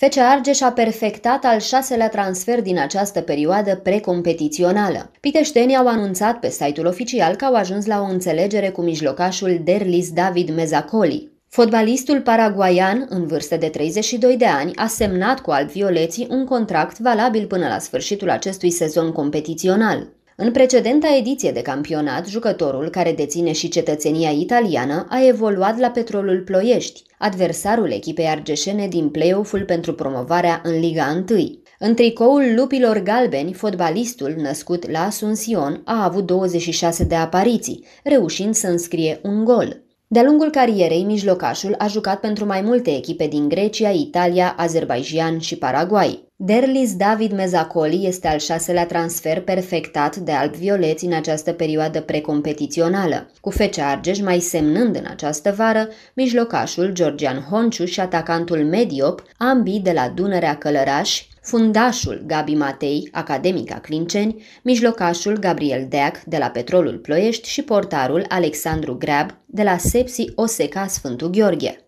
Fece Argeș a perfectat al șaselea transfer din această perioadă precompetițională. Piteștenii au anunțat pe site-ul oficial că au ajuns la o înțelegere cu mijlocașul Derlis David Mezacoli. Fotbalistul paraguaian, în vârstă de 32 de ani, a semnat cu violeții un contract valabil până la sfârșitul acestui sezon competițional. În precedenta ediție de campionat, jucătorul, care deține și cetățenia italiană, a evoluat la Petrolul Ploiești, adversarul echipei argeșene din play-off-ul pentru promovarea în Liga 1. În tricoul lupilor galbeni, fotbalistul născut la Asunción a avut 26 de apariții, reușind să înscrie un gol. De-a lungul carierei, mijlocașul a jucat pentru mai multe echipe din Grecia, Italia, Azerbaijan și Paraguay. Derlis David Mezacoli este al șaselea transfer perfectat de alb violet în această perioadă precompetițională, cu Fece Argeș mai semnând în această vară mijlocașul Georgian Honciu și atacantul Mediop, ambii de la Dunărea Călăraș, fundașul Gabi Matei, academica Clinceni, mijlocașul Gabriel Deac de la Petrolul Ploiești și portarul Alexandru Grab de la Sepsi Oseca Sfântu Gheorghe.